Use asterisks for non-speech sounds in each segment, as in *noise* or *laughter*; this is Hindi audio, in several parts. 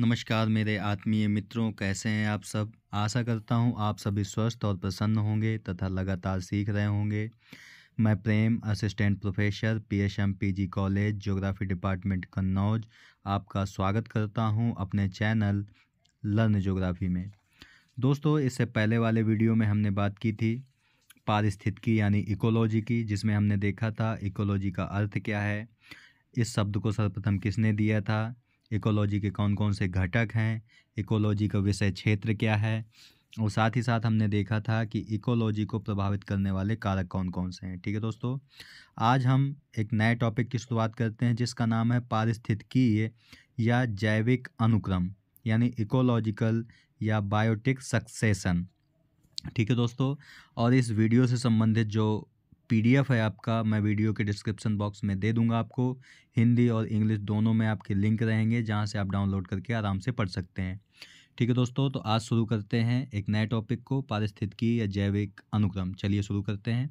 नमस्कार मेरे आत्मीय मित्रों कैसे हैं आप सब आशा करता हूं आप सभी स्वस्थ और प्रसन्न होंगे तथा लगातार सीख रहे होंगे मैं Prem assistant professor P S M P G college geography department Kannauj आपका स्वागत करता हूं अपने चैनल लर्न ज्योग्राफी में दोस्तों इससे पहले वाले वीडियो में हमने बात की थी पारिस्थितिकी यानी इकोलॉजी की जिसमें हमने देखा था इकोलॉजी का अर्थ क्या है इस शब्द को सर्वप्रथम किसने दिया था इकोलॉजी के कौन कौन से घटक हैं इकोलॉजी का विषय क्षेत्र क्या है और साथ ही साथ हमने देखा था कि इकोलॉजी को प्रभावित करने वाले कारक कौन कौन से हैं ठीक है दोस्तों आज हम एक नए टॉपिक की शुरुआत करते हैं जिसका नाम है पारिस्थितिकीय या जैविक अनुक्रम यानी इकोलॉजिकल या बायोटिक सक्सेसन ठीक है दोस्तों और इस वीडियो से संबंधित जो पीडीएफ है आपका मैं वीडियो के डिस्क्रिप्शन बॉक्स में दे दूंगा आपको हिंदी और इंग्लिश दोनों में आपके लिंक रहेंगे जहाँ से आप डाउनलोड करके आराम से पढ़ सकते हैं ठीक है दोस्तों तो आज शुरू करते हैं एक नए टॉपिक को पारिस्थितिकी या जैविक अनुक्रम चलिए शुरू करते हैं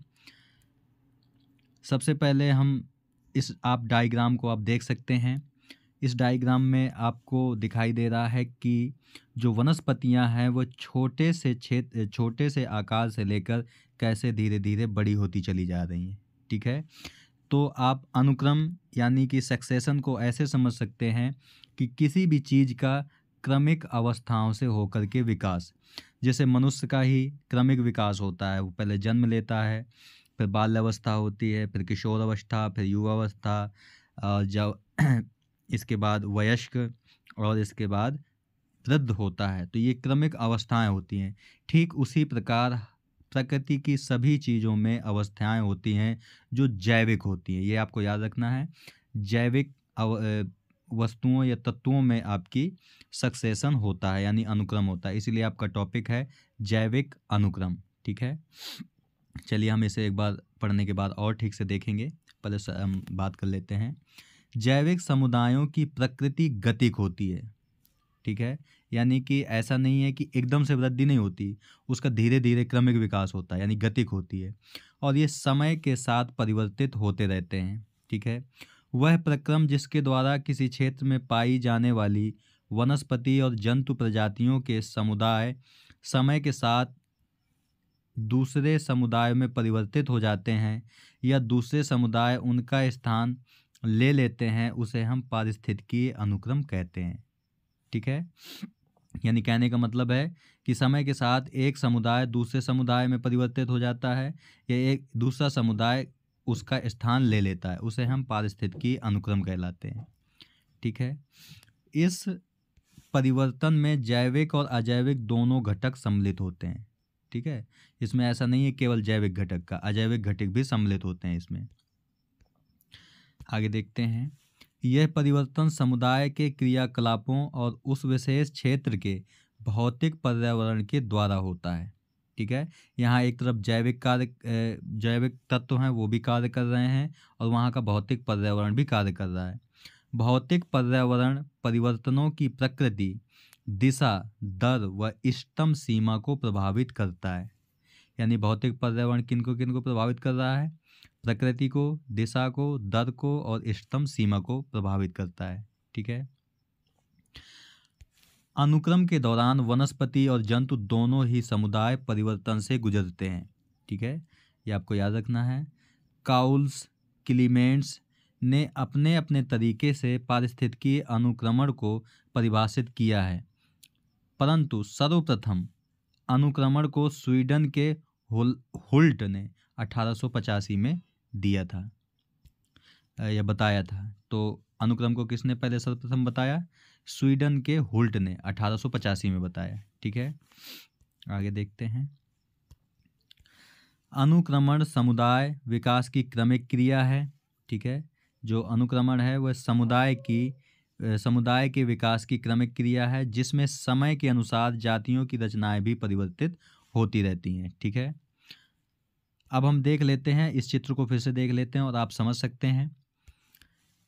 सबसे पहले हम इस आप डायग्राम को आप देख सकते हैं इस डायग्राम में आपको दिखाई दे रहा है कि जो वनस्पतियां हैं वो छोटे से क्षेत्र छोटे से आकार से लेकर कैसे धीरे धीरे बड़ी होती चली जा रही हैं ठीक है तो आप अनुक्रम यानी कि सक्सेसन को ऐसे समझ सकते हैं कि किसी भी चीज़ का क्रमिक अवस्थाओं से होकर के विकास जैसे मनुष्य का ही क्रमिक विकास होता है वो पहले जन्म लेता है फिर बाल अवस्था होती है फिर किशोर अवस्था फिर युवा अवस्था जब *clears throat* इसके बाद वयस्क और इसके बाद वृद्ध होता है तो ये क्रमिक अवस्थाएं होती हैं ठीक उसी प्रकार प्रकृति की सभी चीज़ों में अवस्थाएं होती हैं जो जैविक होती हैं ये आपको याद रखना है जैविक वस्तुओं या तत्वों में आपकी सक्सेशन होता है यानी अनुक्रम होता है इसीलिए आपका टॉपिक है जैविक अनुक्रम ठीक है चलिए हम इसे एक बार पढ़ने के बाद और ठीक से देखेंगे पहले हम बात कर लेते हैं जैविक समुदायों की प्रकृति गतिक होती है ठीक है यानी कि ऐसा नहीं है कि एकदम से वृद्धि नहीं होती उसका धीरे धीरे क्रमिक विकास होता है यानी गतिक होती है और ये समय के साथ परिवर्तित होते रहते हैं ठीक है वह प्रक्रम जिसके द्वारा किसी क्षेत्र में पाई जाने वाली वनस्पति और जंतु प्रजातियों के समुदाय समय के साथ दूसरे समुदाय में परिवर्तित हो जाते हैं या दूसरे समुदाय उनका स्थान ले लेते हैं उसे हम पारिस्थितिकीय अनुक्रम कहते हैं ठीक है यानी कहने का मतलब है कि समय के साथ एक समुदाय दूसरे समुदाय में परिवर्तित हो जाता है या एक दूसरा समुदाय उसका स्थान ले लेता है उसे हम पारिस्थितिकी अनुक्रम कहलाते हैं ठीक है इस परिवर्तन में जैविक और अजैविक दोनों घटक सम्मिलित होते हैं ठीक है इसमें ऐसा नहीं है केवल जैविक घटक का अजैविक घटक भी सम्मिलित होते हैं इसमें आगे देखते हैं यह परिवर्तन समुदाय के क्रियाकलापों और उस विशेष क्षेत्र के भौतिक पर्यावरण के द्वारा होता है ठीक है यहाँ एक तरफ जैविक कार्य जैविक तत्व हैं वो भी कार्य कर रहे हैं और वहाँ का भौतिक पर्यावरण भी कार्य कर रहा है भौतिक पर्यावरण परिवर्तनों की प्रकृति दिशा दर व इष्टम सीमा को प्रभावित करता है यानी भौतिक पर्यावरण किनको किनको प्रभावित कर रहा है प्रकृति को दिशा को दर को और इष्टतम सीमा को प्रभावित करता है ठीक है अनुक्रम के दौरान वनस्पति और जंतु दोनों ही समुदाय परिवर्तन से गुजरते हैं ठीक है ये आपको याद रखना है काउल्स क्लीमेंट्स ने अपने अपने तरीके से पारिस्थितिकीय अनुक्रमण को परिभाषित किया है परंतु सर्वप्रथम अनुक्रमण को स्वीडन के हुल हुल्ट ने अठारह में दिया था या बताया था तो अनुक्रम को किसने पहले सर्वप्रथम बताया स्वीडन के होल्ट ने अठारह में बताया ठीक है आगे देखते हैं अनुक्रमण समुदाय विकास की क्रमिक क्रिया है ठीक है जो अनुक्रमण है वह समुदाय की समुदाय के विकास की क्रमिक क्रिया है जिसमें समय के अनुसार जातियों की रचनाएं भी परिवर्तित होती रहती हैं ठीक है अब हम देख लेते हैं इस चित्र को फिर से देख लेते हैं और आप समझ सकते हैं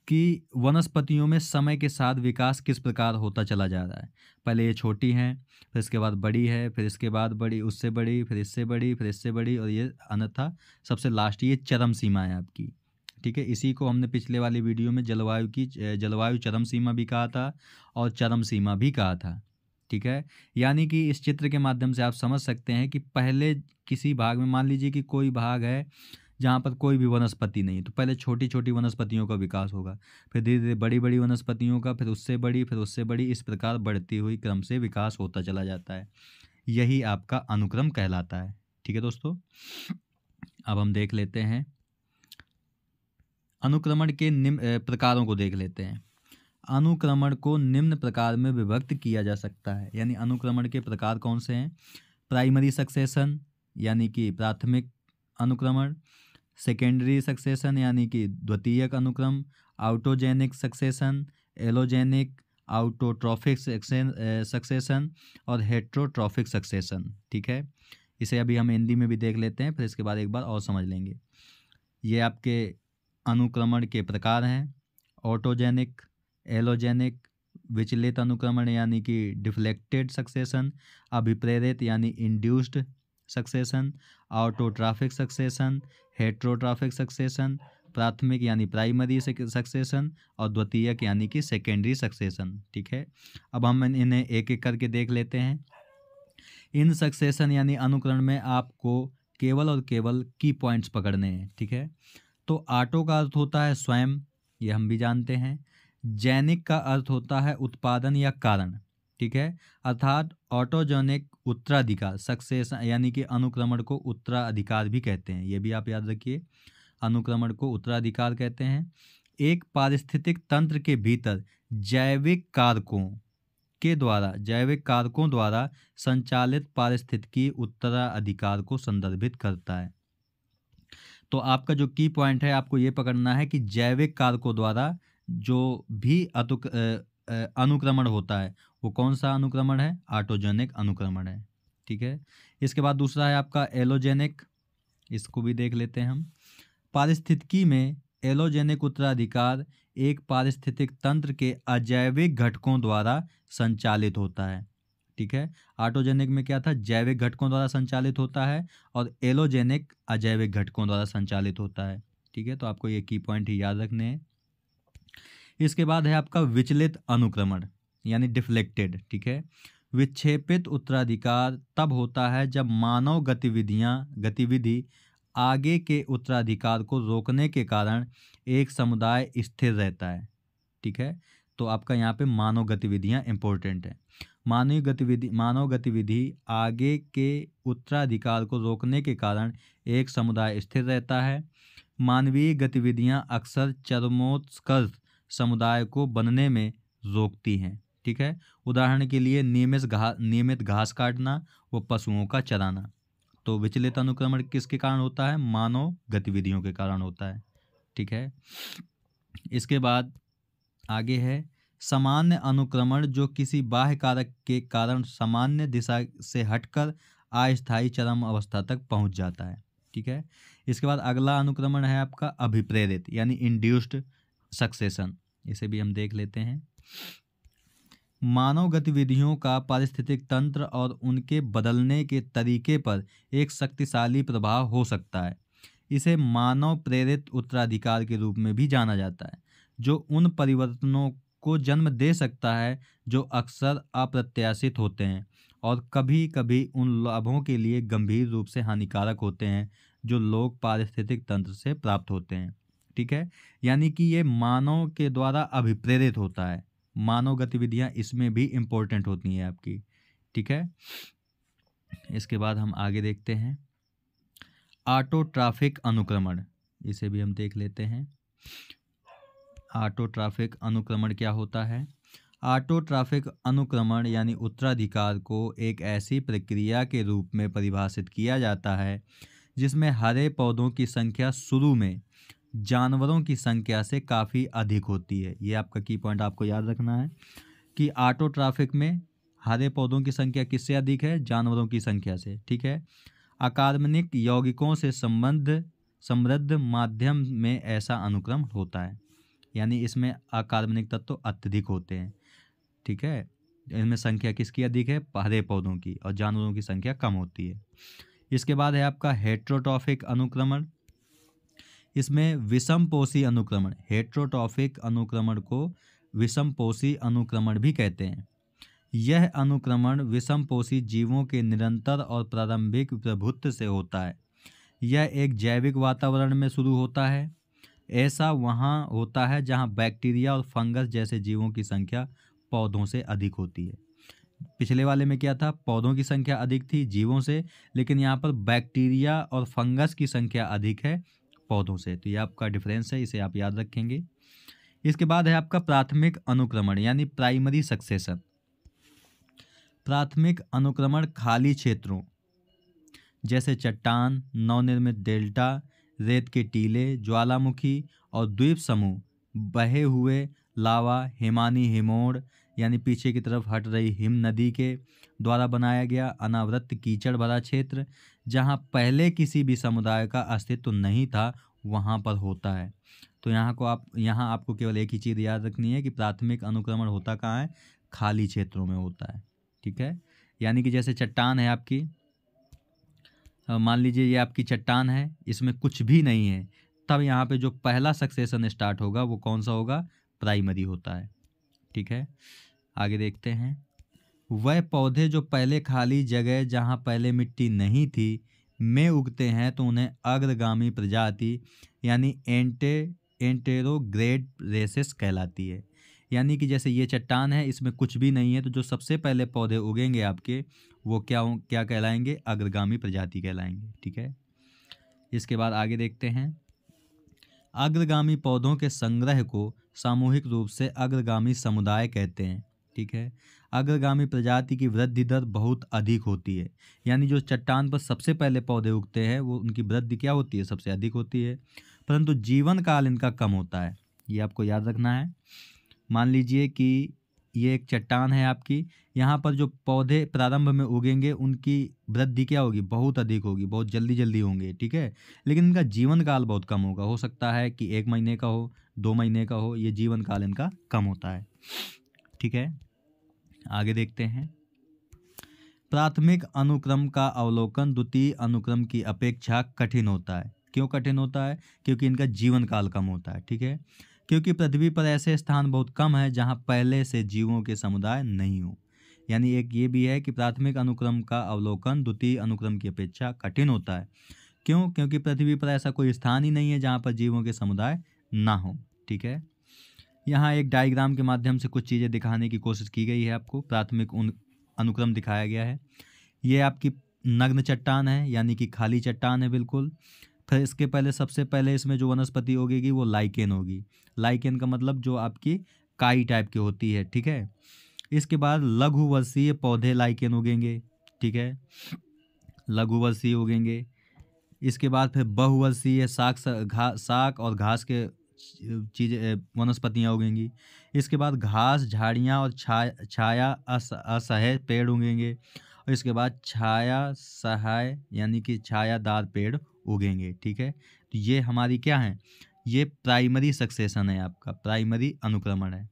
कि वनस्पतियों में समय के साथ विकास किस प्रकार होता चला जा रहा है पहले ये छोटी हैं फिर इसके बाद बड़ी है फिर इसके बाद बड़ी उससे बड़ी फिर इससे बड़ी फिर इससे बड़ी और ये अन्यथा सबसे लास्ट ये चरम सीमा है आपकी ठीक है इसी को हमने पिछले वाली वीडियो में जलवायु की जलवायु चरम सीमा भी कहा था और चरम सीमा भी कहा था ठीक है यानी कि इस चित्र के माध्यम से आप समझ सकते हैं कि पहले किसी भाग में मान लीजिए कि कोई भाग है जहाँ पर कोई भी वनस्पति नहीं तो पहले छोटी छोटी वनस्पतियों का विकास होगा फिर धीरे धीरे बड़ी बड़ी वनस्पतियों का फिर उससे बड़ी फिर उससे बड़ी इस प्रकार बढ़ती हुई क्रम से विकास होता चला जाता है यही आपका अनुक्रम कहलाता है ठीक है दोस्तों अब हम देख लेते हैं अनुक्रमण के निम्न प्रकारों को देख लेते हैं अनुक्रमण को निम्न प्रकार में विभक्त किया जा सकता है यानी अनुक्रमण के प्रकार कौन से हैं प्राइमरी सक्सेशन यानी कि प्राथमिक अनुक्रमण सेकेंडरी सक्सेशन यानी कि द्वितीयक अनुक्रम autogenic succession allogenic autotrophic succession और हेट्रोट्रॉफिक सक्सेशन ठीक है इसे अभी हम हिंदी में भी देख लेते हैं फिर इसके बाद एक बार और समझ लेंगे ये आपके अनुक्रमण के प्रकार हैं ऑटोजेनिक एलोजेनिक विचलित अनुक्रमण यानी कि डिफ्लेक्टेड सक्सेशन अभिप्रेरित यानी induced succession autotrophic succession heterotrophic succession प्राथमिक यानी प्राइमरी सक्सेशन और द्वितीयक यानी कि सेकेंडरी सक्सेशन ठीक है अब हम इन्हें एक एक करके देख लेते हैं इन सक्सेशन यानी अनुकरण में आपको केवल और केवल की पॉइंट्स पकड़ने हैं ठीक है तो ऑटो का अर्थ होता है स्वयं ये हम भी जानते हैं जैनिक का अर्थ होता है उत्पादन या कारण ठीक है अर्थात ऑटोजेनिक उत्तराधिकार सक्सेस यानी कि अनुक्रमण को उत्तराधिकार भी कहते हैं ये भी आप याद रखिए अनुक्रमण को उत्तराधिकार कहते हैं एक पारिस्थितिक तंत्र के भीतर जैविक कारकों के द्वारा जैविक कारकों द्वारा संचालित पारिस्थितिकी उत्तराधिकार को संदर्भित करता है तो आपका जो की पॉइंट है आपको ये पकड़ना है कि जैविक कारकों द्वारा जो भी अतुक अनुक्रमण होता है वो कौन सा अनुक्रमण है ऑटोजेनिक अनुक्रमण है ठीक है इसके बाद दूसरा है आपका एलोजेनिक इसको भी देख लेते हैं हम पारिस्थितिकी में एलोजेनिक उत्तराधिकार एक पारिस्थितिक तंत्र के अजैविक घटकों द्वारा संचालित होता है ठीक है ऑटोजेनिक में क्या था जैविक घटकों द्वारा संचालित होता है और एलोजेनिक अजैविक घटकों द्वारा संचालित होता है ठीक है तो आपको ये की पॉइंट ही याद रखने हैं इसके बाद है आपका विचलित अनुक्रमण यानी डिफ्लेक्टेड ठीक है विक्षेपित उत्तराधिकार तब होता है जब मानव गतिविधियां गतिविधि आगे के उत्तराधिकार को रोकने के कारण एक समुदाय स्थिर रहता है ठीक है तो आपका यहाँ पे मानव गतिविधियाँ इम्पोर्टेंट हैं मानवीय गतिविधि मानव गतिविधि आगे के उत्तराधिकार को रोकने के कारण एक समुदाय स्थिर रहता है मानवीय गतिविधियाँ अक्सर चरमोत्कर्ष समुदाय को बनने में रोकती हैं ठीक है उदाहरण के लिए नियमित घास नियमित घास काटना व पशुओं का चराना तो विचलित अनुक्रमण किसके कारण होता है मानव गतिविधियों के कारण होता है ठीक है इसके बाद आगे है सामान्य अनुक्रमण जो किसी बाह्य कारक के कारण सामान्य दिशा से हटकर अस्थायी चरम अवस्था तक पहुंच जाता है ठीक है इसके बाद अगला अनुक्रमण है आपका अभिप्रेरित यानी इंड्यूस्ड सक्सेशन इसे भी हम देख लेते हैं मानव गतिविधियों का पारिस्थितिक तंत्र और उनके बदलने के तरीके पर एक शक्तिशाली प्रभाव हो सकता है इसे मानव प्रेरित उत्तराधिकार के रूप में भी जाना जाता है जो उन परिवर्तनों को जन्म दे सकता है जो अक्सर अप्रत्याशित होते हैं और कभी कभी उन लाभों के लिए गंभीर रूप से हानिकारक होते हैं जो लोग पारिस्थितिक तंत्र से प्राप्त होते हैं ठीक है यानी कि ये मानव के द्वारा अभिप्रेरित होता है मानव गतिविधियां इसमें भी इम्पोर्टेंट होती हैं आपकी ठीक है इसके बाद हम आगे देखते हैं ऑटो ट्रैफिक अनुक्रमण इसे भी हम देख लेते हैं ऑटो ट्रैफिक अनुक्रमण क्या होता है ऑटो ट्रैफिक अनुक्रमण यानी उत्तराधिकार को एक ऐसी प्रक्रिया के रूप में परिभाषित किया जाता है जिसमें हरे पौधों की संख्या शुरू में जानवरों की संख्या से काफ़ी अधिक होती है ये आपका की पॉइंट आपको याद रखना है कि ऑटो ट्रैफिक में हरे पौधों की संख्या किससे अधिक है जानवरों की संख्या से ठीक है अकादमिक यौगिकों से संबंध समृद्ध माध्यम में ऐसा अनुक्रम होता है यानी इसमें अकार्बनिक तत्व तो अत्यधिक होते हैं ठीक है इनमें संख्या किसकी अधिक है हरे पौधों की और जानवरों की संख्या कम होती है इसके बाद है आपका हेट्रोटॉफिक अनुक्रमण इसमें विषमपोषी अनुक्रमण हेट्रोटॉफिक अनुक्रमण को विषमपोषी अनुक्रमण भी कहते हैं यह अनुक्रमण विषमपोषी जीवों के निरंतर और प्रारंभिक प्रभुत्व से होता है यह एक जैविक वातावरण में शुरू होता है ऐसा वहाँ होता है जहाँ बैक्टीरिया और फंगस जैसे जीवों की संख्या पौधों से अधिक होती है पिछले वाले में क्या था पौधों की संख्या अधिक थी जीवों से लेकिन यहाँ पर बैक्टीरिया और फंगस की संख्या अधिक है पौधों से तो ये आपका डिफरेंस है इसे आप याद रखेंगे इसके बाद है आपका प्राथमिक अनुक्रमण यानी प्राइमरी सक्सेशन प्राथमिक अनुक्रमण खाली क्षेत्रों जैसे चट्टान नवनिर्मित डेल्टा रेत के टीले ज्वालामुखी और द्वीप समूह बहे हुए लावा हिमानी हिमोड़ यानी पीछे की तरफ हट रही हिम नदी के द्वारा बनाया गया अनावृत कीचड़ भरा क्षेत्र जहाँ पहले किसी भी समुदाय का अस्तित्व नहीं था वहाँ पर होता है तो यहाँ को आप यहाँ आपको केवल एक ही चीज़ याद रखनी है कि प्राथमिक अनुक्रमण होता कहाँ है खाली क्षेत्रों में होता है ठीक है यानी कि जैसे चट्टान है आपकी मान लीजिए ये आपकी चट्टान है इसमें कुछ भी नहीं है तब यहाँ पे जो पहला सक्सेशन स्टार्ट होगा वो कौन सा होगा प्राइमरी होता है ठीक है आगे देखते हैं वह पौधे जो पहले खाली जगह जहाँ पहले मिट्टी नहीं थी में उगते हैं तो उन्हें अग्रगामी प्रजाति यानी एंटे एंटेरोग्रेड रेसेस कहलाती है यानी कि जैसे ये चट्टान है इसमें कुछ भी नहीं है तो जो सबसे पहले पौधे उगेंगे आपके वो क्या क्या कहलाएंगे अग्रगामी प्रजाति कहलाएंगे ठीक है इसके बाद आगे देखते हैं अग्रगामी पौधों के संग्रह को सामूहिक रूप से अग्रगामी समुदाय कहते हैं ठीक है अग्रगामी प्रजाति की वृद्धि दर बहुत अधिक होती है यानी जो चट्टान पर सबसे पहले पौधे उगते हैं वो उनकी वृद्धि क्या होती है सबसे अधिक होती है परंतु जीवन काल इनका कम होता है ये आपको याद रखना है मान लीजिए कि ये एक चट्टान है आपकी यहाँ पर जो पौधे प्रारंभ में उगेंगे उनकी वृद्धि क्या होगी बहुत अधिक होगी बहुत जल्दी जल्दी होंगे ठीक है लेकिन इनका जीवन काल बहुत कम होगा हो सकता है कि एक महीने का हो दो महीने का हो ये जीवन काल इनका कम होता है ठीक है आगे देखते हैं प्राथमिक अनुक्रम का अवलोकन द्वितीय अनुक्रम की अपेक्षा कठिन होता है क्यों कठिन होता है क्योंकि इनका जीवन काल कम होता है ठीक है क्योंकि पृथ्वी पर ऐसे स्थान बहुत कम हैं जहाँ पहले से जीवों के समुदाय नहीं हों यानी एक ये भी है कि प्राथमिक अनुक्रम का अवलोकन द्वितीय अनुक्रम की अपेक्षा कठिन होता है क्यों क्योंकि पृथ्वी पर ऐसा कोई स्थान ही नहीं है जहाँ पर जीवों के समुदाय ना हो ठीक है यहाँ एक डायग्राम के माध्यम से कुछ चीज़ें दिखाने की कोशिश की गई है आपको प्राथमिक अनुक्रम दिखाया गया है ये आपकी नग्न चट्टान है यानी कि खाली चट्टान है बिल्कुल फिर इसके पहले सबसे पहले इसमें जो वनस्पति होगी वो लाइकेन होगी लाइकेन का मतलब जो आपकी काई टाइप की होती है ठीक है इसके बाद वर्षीय पौधे लाइकेन उगेंगे ठीक है वर्षीय उगेंगे इसके बाद फिर बहुवर्षीय साग साग और घास के चीज़ें वनस्पतियाँ उगेंगी इसके बाद घास झाड़ियाँ और छा छाया अस असह्य पेड़ उगेंगे और इसके बाद छाया सहाय यानी कि छायादार पेड़ उगेंगे ठीक है तो ये हमारी क्या हैं ये प्राइमरी सक्सेशन है आपका प्राइमरी अनुक्रमण है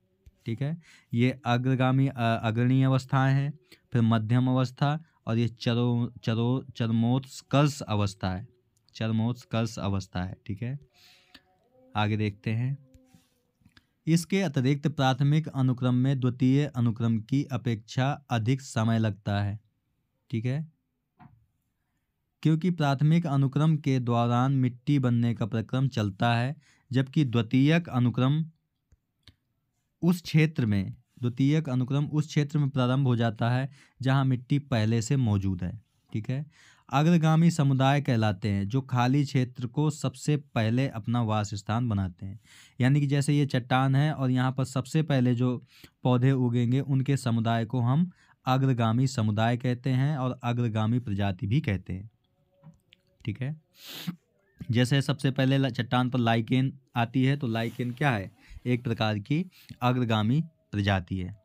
ठीक है ये अग्रगामी अग्रणी अवस्थाएं है फिर मध्यम अवस्था और ये चरो चरो चरमोत्कर्ष अवस्था है चरमोत्कर्ष अवस्था है ठीक है आगे देखते हैं इसके अतिरिक्त प्राथमिक अनुक्रम में द्वितीय अनुक्रम की अपेक्षा अधिक समय लगता है ठीक है क्योंकि प्राथमिक अनुक्रम के दौरान मिट्टी बनने का प्रक्रम चलता है जबकि द्वितीयक अनुक्रम उस क्षेत्र में द्वितीयक अनुक्रम उस क्षेत्र में प्रारंभ हो जाता है जहाँ मिट्टी पहले से मौजूद है ठीक है अग्रगामी समुदाय कहलाते हैं जो खाली क्षेत्र को सबसे पहले अपना वास स्थान बनाते हैं यानी कि जैसे ये चट्टान है और यहाँ पर सबसे पहले जो पौधे उगेंगे उनके समुदाय को हम अग्रगामी समुदाय कहते हैं और अग्रगामी प्रजाति भी कहते हैं ठीक है जैसे सबसे पहले चट्टान पर लाइकेन आती है तो लाइकेन क्या है एक प्रकार की अग्रगामी प्रजाति है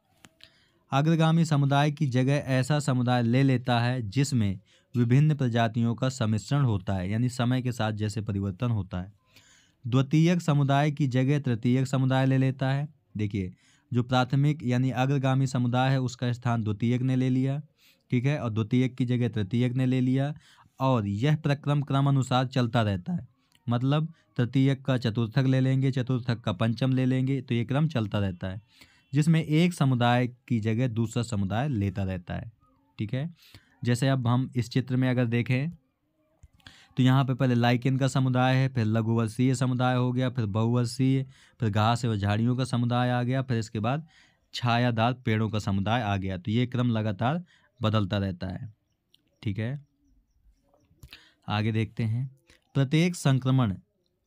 अग्रगामी समुदाय की जगह ऐसा समुदाय ले लेता है जिसमें विभिन्न प्रजातियों का सम्मिश्रण होता है यानी समय के साथ जैसे परिवर्तन होता है द्वितीयक समुदाय की जगह तृतीयक समुदाय ले लेता है देखिए जो प्राथमिक यानी अग्रगामी समुदाय है उसका स्थान द्वितीयक ने ले लिया ठीक है और द्वितीयक की जगह तृतीयक ने ले लिया और यह प्रक्रम क्रमानुसार चलता रहता है मतलब तृतीयक का चतुर्थक ले लेंगे चतुर्थक का पंचम ले लेंगे तो ये क्रम चलता रहता है जिसमें एक समुदाय की जगह दूसरा समुदाय लेता रहता है ठीक है जैसे अब हम इस चित्र में अगर देखें तो यहाँ पे पहले लाइकिन का समुदाय है फिर लघुवर्षीय समुदाय हो गया फिर बहुवर्षीय फिर घास एवं झाड़ियों का समुदाय आ गया फिर इसके बाद छायादार पेड़ों का समुदाय आ गया तो ये क्रम लगातार बदलता रहता है ठीक है आगे देखते हैं प्रत्येक संक्रमण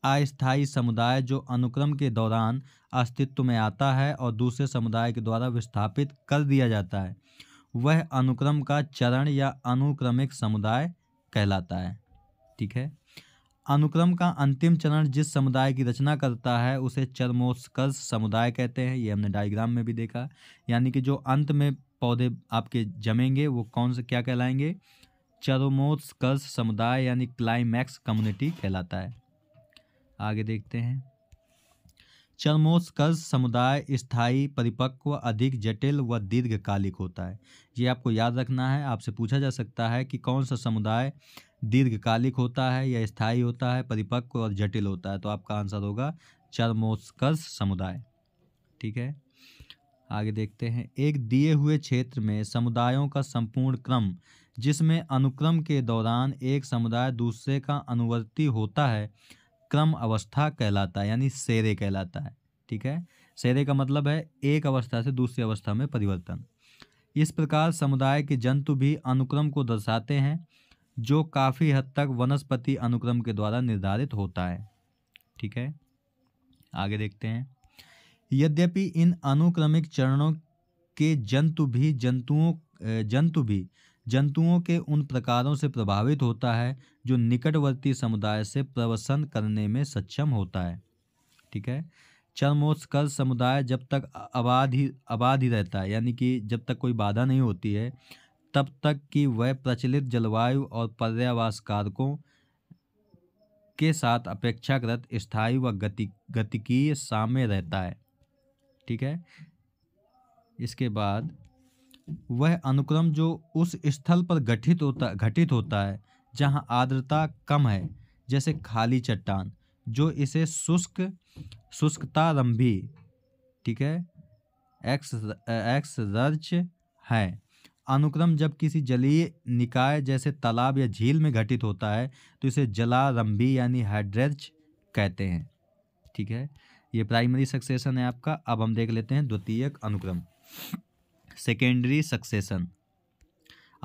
अस्थायी समुदाय जो अनुक्रम के दौरान अस्तित्व में आता है और दूसरे समुदाय के द्वारा विस्थापित कर दिया जाता है वह अनुक्रम का चरण या अनुक्रमिक समुदाय कहलाता है ठीक है अनुक्रम का अंतिम चरण जिस समुदाय की रचना करता है उसे चरमोत्कर्ष समुदाय कहते हैं ये हमने डायग्राम में भी देखा यानी कि जो अंत में पौधे आपके जमेंगे वो कौन से क्या कहलाएंगे चरोमोत्कर्ष समुदाय यानी क्लाइमैक्स कम्युनिटी कहलाता है आगे देखते हैं चर्मोत्कर्ष समुदाय स्थायी परिपक्व अधिक जटिल व दीर्घकालिक होता है ये आपको याद रखना है आपसे पूछा जा सकता है कि कौन सा समुदाय दीर्घकालिक होता है या स्थायी होता है परिपक्व और जटिल होता है तो आपका आंसर होगा चर्मोत्कर्ष समुदाय ठीक है आगे देखते हैं एक दिए हुए क्षेत्र में समुदायों का संपूर्ण क्रम जिसमें अनुक्रम के दौरान एक समुदाय दूसरे का अनुवर्ती होता है क्रम अवस्था कहलाता है यानी सेरे कहलाता है ठीक है सेरे का मतलब है एक अवस्था से दूसरी अवस्था में परिवर्तन इस प्रकार समुदाय के जंतु भी अनुक्रम को दर्शाते हैं जो काफ़ी हद तक वनस्पति अनुक्रम के द्वारा निर्धारित होता है ठीक है आगे देखते हैं यद्यपि इन अनुक्रमिक चरणों के जंतु भी जंतुओं जंतु भी जंतुओं के उन प्रकारों से प्रभावित होता है जो निकटवर्ती समुदाय से प्रवसन करने में सक्षम होता है ठीक है चर्मोत्कर समुदाय जब तक आबाद ही आबाद ही रहता है यानी कि जब तक कोई बाधा नहीं होती है तब तक कि वह प्रचलित जलवायु और पर्यावास कारकों के साथ अपेक्षाकृत स्थायी व गति गतिकीय साम्य रहता है ठीक है इसके बाद वह अनुक्रम जो उस स्थल पर गठित होता घटित होता है जहाँ आर्द्रता कम है जैसे खाली चट्टान जो इसे शुष्क रंभी ठीक है एक्स एक्स रच है अनुक्रम जब किसी जलीय निकाय जैसे तालाब या झील में घटित होता है तो इसे जलारंभी यानी हाइड्रेज कहते हैं ठीक है ये प्राइमरी सक्सेशन है आपका अब हम देख लेते हैं द्वितीयक अनुक्रम सेकेंडरी सक्सेशन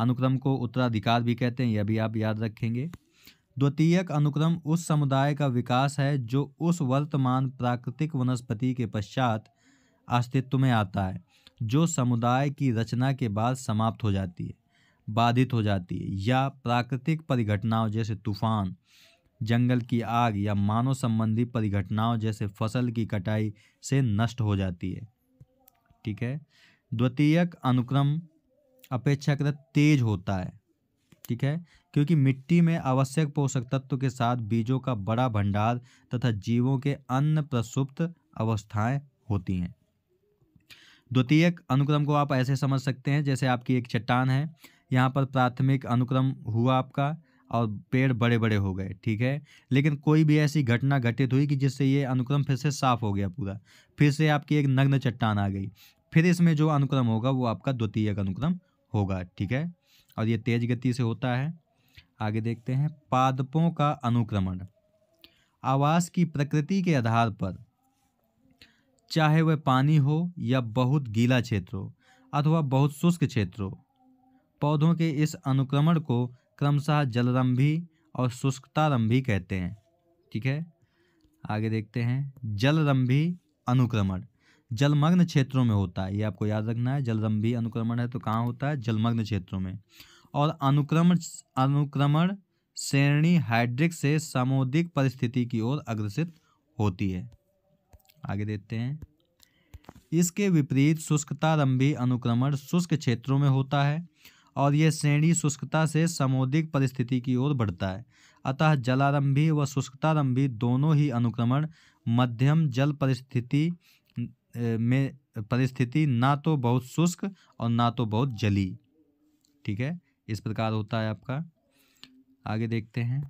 अनुक्रम को उत्तराधिकार भी कहते हैं यह भी आप याद रखेंगे द्वितीयक अनुक्रम उस समुदाय का विकास है जो उस वर्तमान प्राकृतिक वनस्पति के पश्चात अस्तित्व में आता है जो समुदाय की रचना के बाद समाप्त हो जाती है बाधित हो जाती है या प्राकृतिक परिघटनाओं जैसे तूफान जंगल की आग या मानव संबंधी परिघटनाओं जैसे फसल की कटाई से नष्ट हो जाती है ठीक है द्वितीयक अनुक्रम अपेक्षाकृत तेज होता है ठीक है क्योंकि मिट्टी में आवश्यक पोषक तत्व के साथ बीजों का बड़ा भंडार तथा जीवों के अन्य प्रसुप्त अवस्थाएं होती हैं द्वितीयक अनुक्रम को आप ऐसे समझ सकते हैं जैसे आपकी एक चट्टान है यहाँ पर प्राथमिक अनुक्रम हुआ आपका और पेड़ बड़े बड़े हो गए ठीक है लेकिन कोई भी ऐसी घटना घटित हुई कि जिससे ये अनुक्रम फिर से साफ हो गया पूरा फिर से आपकी एक नग्न चट्टान आ गई फिर इसमें जो अनुक्रम होगा वो आपका द्वितीय अनुक्रम होगा ठीक है और ये तेज गति से होता है आगे देखते हैं पादपों का अनुक्रमण आवास की प्रकृति के आधार पर चाहे वह पानी हो या बहुत गीला क्षेत्र हो अथवा बहुत शुष्क क्षेत्र हो पौधों के इस अनुक्रमण को क्रमशः जलरंभी और शुष्कतारंभी कहते हैं ठीक है आगे देखते हैं जलरंभी अनुक्रमण जलमग्न क्षेत्रों में होता है ये आपको याद रखना है जलरंभी अनुक्रमण है तो कहाँ होता है जलमग्न क्षेत्रों में और अनुक्रमण अनुक्रमण श्रेणी हाइड्रिक से सामोदिक परिस्थिति की ओर अग्रसित होती है आगे देखते हैं इसके विपरीत शुष्कतारंभी अनुक्रमण शुष्क क्षेत्रों में होता है और यह श्रेणी शुष्कता से समोदिक परिस्थिति की ओर बढ़ता है अतः जलारंभी व शुष्कतारंभी दोनों ही अनुक्रमण मध्यम जल परिस्थिति में परिस्थिति ना तो बहुत शुष्क और ना तो बहुत जली ठीक है इस प्रकार होता है आपका आगे देखते हैं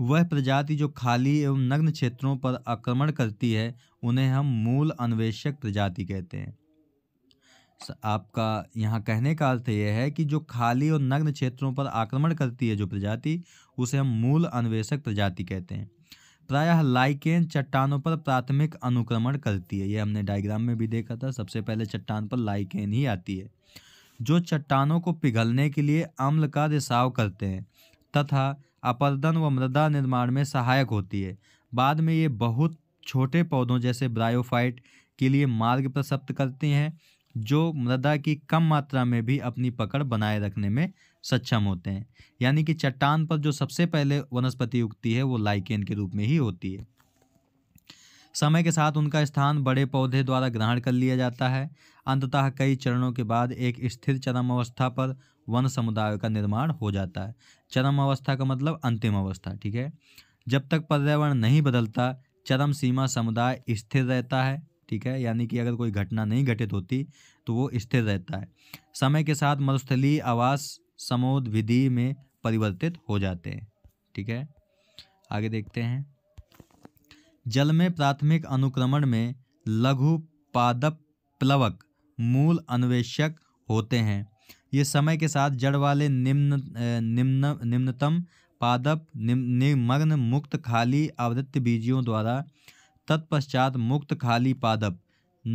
वह प्रजाति जो खाली एवं नग्न क्षेत्रों पर आक्रमण करती है उन्हें हम मूल अन्वेषक प्रजाति कहते हैं आपका यहाँ कहने का अर्थ यह है कि जो खाली और नग्न क्षेत्रों पर आक्रमण करती है जो प्रजाति उसे हम मूल अन्वेषक प्रजाति कहते हैं प्रायः लाइकेन चट्टानों पर प्राथमिक अनुक्रमण करती है ये हमने डायग्राम में भी देखा था सबसे पहले चट्टान पर लाइकेन ही आती है जो चट्टानों को पिघलने के लिए अम्ल का रिसाव करते हैं तथा अपर्दन व मृदा निर्माण में सहायक होती है बाद में ये बहुत छोटे पौधों जैसे ब्रायोफाइट के लिए मार्ग प्रसप्त करती हैं जो मृदा की कम मात्रा में भी अपनी पकड़ बनाए रखने में सक्षम होते हैं यानी कि चट्टान पर जो सबसे पहले वनस्पति उगती है वो लाइकेन के रूप में ही होती है समय के साथ उनका स्थान बड़े पौधे द्वारा ग्रहण कर लिया जाता है अंततः कई चरणों के बाद एक स्थिर चरम अवस्था पर वन समुदाय का निर्माण हो जाता है चरम अवस्था का मतलब अंतिम अवस्था ठीक है जब तक पर्यावरण नहीं बदलता चरम सीमा समुदाय स्थिर रहता है ठीक है यानी कि अगर कोई घटना नहीं घटित होती तो वो स्थिर रहता है समय के साथ मरुस्थली आवास समोदिधि में परिवर्तित हो जाते हैं ठीक है आगे देखते हैं जल में प्राथमिक अनुक्रमण में लघु पादप प्लवक मूल अन्वेषक होते हैं ये समय के साथ जड़ वाले निम्न निम्न निम्नतम पादप निमग्न मुक्त खाली आवृत्त बीजियों द्वारा तत्पश्चात मुक्त खाली पादप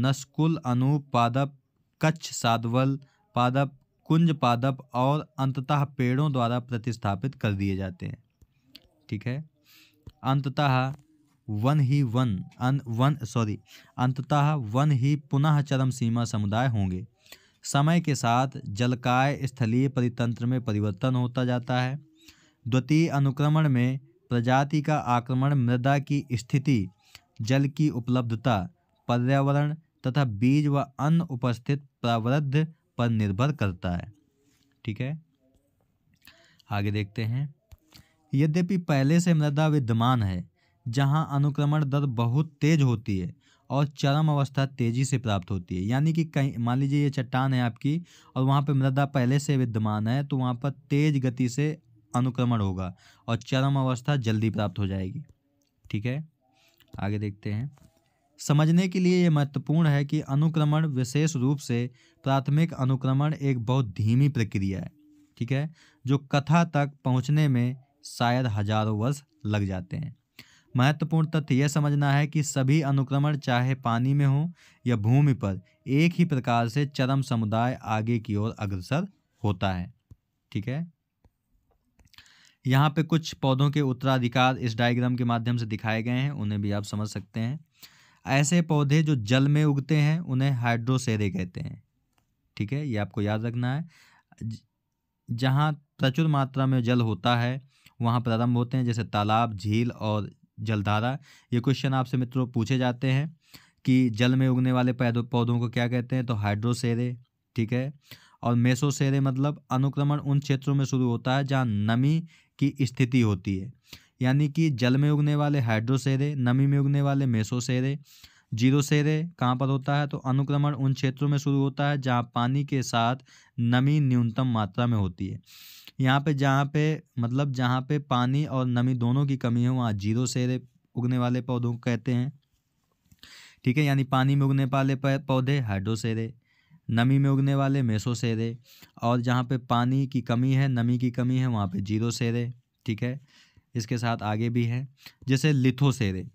नस्कुल अनुपादप पादप कच्छ साधवल पादप कुंज पादप और अंततः पेड़ों द्वारा प्रतिस्थापित कर दिए जाते हैं ठीक है अंततः वन ही वन अन वन सॉरी अंततः वन ही पुनः चरम सीमा समुदाय होंगे समय के साथ जलकाय स्थलीय परितंत्र में परिवर्तन होता जाता है द्वितीय अनुक्रमण में प्रजाति का आक्रमण मृदा की स्थिति जल की उपलब्धता पर्यावरण तथा बीज व अन्य उपस्थित प्रवृद्ध पर निर्भर करता है ठीक है आगे देखते हैं यद्यपि पहले से मृदा विद्यमान है जहां अनुक्रमण दर बहुत तेज होती है और चरम अवस्था तेजी से प्राप्त होती है यानी कि कहीं मान लीजिए ये चट्टान है आपकी और वहाँ पर मृदा पहले से विद्यमान है तो वहाँ पर तेज गति से अनुक्रमण होगा और चरम अवस्था जल्दी प्राप्त हो जाएगी ठीक है आगे देखते हैं समझने के लिए ये महत्वपूर्ण है कि अनुक्रमण विशेष रूप से प्राथमिक अनुक्रमण एक बहुत धीमी प्रक्रिया है ठीक है जो कथा तक पहुंचने में शायद हजारों वर्ष लग जाते हैं महत्वपूर्ण तथ्य यह समझना है कि सभी अनुक्रमण चाहे पानी में हो या भूमि पर एक ही प्रकार से चरम समुदाय आगे की ओर अग्रसर होता है ठीक है यहाँ पे कुछ पौधों के उत्तराधिकार इस डायग्राम के माध्यम से दिखाए गए हैं उन्हें भी आप समझ सकते हैं ऐसे पौधे जो जल में उगते हैं उन्हें हाइड्रोसेरे कहते हैं ठीक है ये आपको याद रखना है जहाँ प्रचुर मात्रा में जल होता है वहाँ प्रारंभ होते हैं जैसे तालाब झील और जलधारा ये क्वेश्चन आपसे मित्रों पूछे जाते हैं कि जल में उगने वाले पौधों को क्या कहते हैं तो हाइड्रोसेरे ठीक है और मेसोसेरे मतलब अनुक्रमण उन क्षेत्रों में शुरू होता है जहाँ नमी की स्थिति होती है यानी कि जल में उगने वाले हाइड्रोसेरे नमी में उगने वाले मेसोसेरे जीरोसेरे कहाँ पर होता है तो अनुक्रमण उन क्षेत्रों में शुरू होता है जहाँ पानी के साथ नमी न्यूनतम मात्रा में होती है यहाँ पे जहाँ पे मतलब जहाँ पे पानी और नमी दोनों की कमी है वहाँ जीरोसेरे उगने वाले पौधों को कहते हैं ठीक है यानी पानी में उगने वाले पौधे हाइड्रोसेरे नमी में उगने वाले मेसोसेरे और जहाँ पे पानी की कमी है नमी की कमी है वहाँ पे सेरे ठीक है इसके साथ आगे भी है जैसे लिथोसेरे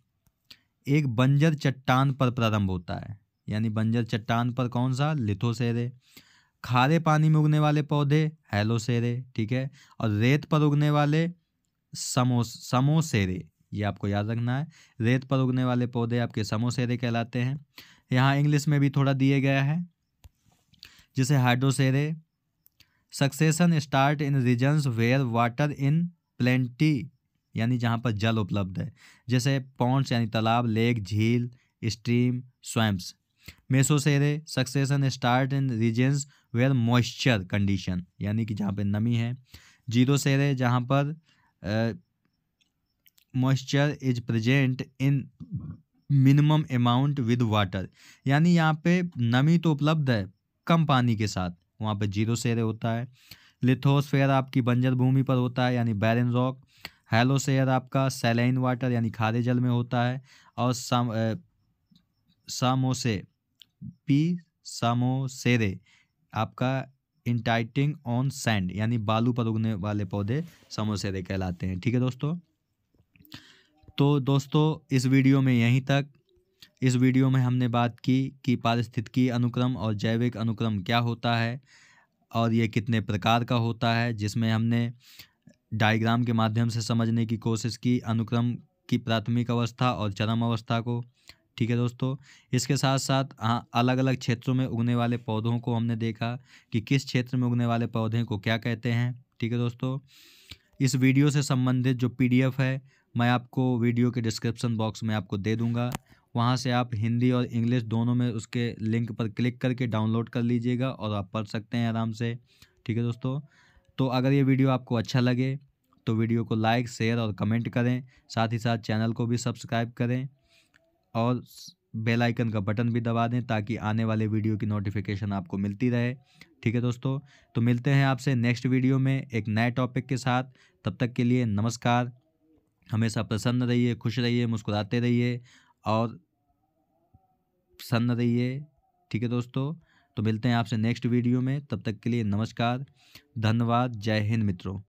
एक बंजर चट्टान पर प्रारंभ होता है यानी बंजर चट्टान पर कौन सा लिथोसेरे खारे पानी में उगने वाले पौधे हेलोसेरे ठीक है और रेत पर उगने वाले समो समोसेरे ये आपको याद रखना है रेत पर उगने वाले पौधे आपके समोसेरे कहलाते हैं यहाँ इंग्लिश में भी थोड़ा दिए गया है जैसे hydrosere succession start in regions where water in plenty यानी जहाँ पर जल उपलब्ध है जैसे पॉन्ड्स यानी तालाब लेक झील stream swamps mesosere succession start in regions where moisture condition यानी कि जहाँ पर नमी है जीरो सेरे जहाँ पर moisture is present in minimum amount with water यानी यहाँ पे नमी तो उपलब्ध है कम पानी के साथ वहाँ पे जीरो सेरे होता है लिथोस्फेयर आपकी बंजर भूमि पर होता है यानी बैरन रॉक हेलो शेयर आपका सैलाइन वाटर यानी खारे जल में होता है और सामोसे पी सामोसेरे आपका इंटाइटिंग ऑन सैंड यानी बालू पर उगने वाले पौधे समोसेरे कहलाते हैं ठीक है दोस्तों तो दोस्तों इस वीडियो में यहीं तक इस वीडियो में हमने बात की कि पारिस्थितिकी अनुक्रम और जैविक अनुक्रम क्या होता है और ये कितने प्रकार का होता है जिसमें हमने डायग्राम के माध्यम से समझने की कोशिश की अनुक्रम की प्राथमिक अवस्था और चरम अवस्था को ठीक है दोस्तों इसके साथ साथ हाँ अलग अलग क्षेत्रों में उगने वाले पौधों को हमने देखा कि किस क्षेत्र में उगने वाले पौधे को क्या कहते हैं ठीक है दोस्तों इस वीडियो से संबंधित जो पीडीएफ है मैं आपको वीडियो के डिस्क्रिप्शन बॉक्स में आपको दे दूंगा वहाँ से आप हिंदी और इंग्लिश दोनों में उसके लिंक पर क्लिक करके डाउनलोड कर लीजिएगा और आप पढ़ सकते हैं आराम से ठीक है दोस्तों तो अगर ये वीडियो आपको अच्छा लगे तो वीडियो को लाइक शेयर और कमेंट करें साथ ही साथ चैनल को भी सब्सक्राइब करें और बेल आइकन का बटन भी दबा दें ताकि आने वाले वीडियो की नोटिफिकेशन आपको मिलती रहे ठीक है दोस्तों तो मिलते हैं आपसे नेक्स्ट वीडियो में एक नए टॉपिक के साथ तब तक के लिए नमस्कार हमेशा प्रसन्न रहिए खुश रहिए मुस्कुराते रहिए और प्रसन्न रहिए ठीक है दोस्तों तो मिलते हैं आपसे नेक्स्ट वीडियो में तब तक के लिए नमस्कार धन्यवाद जय हिंद मित्रों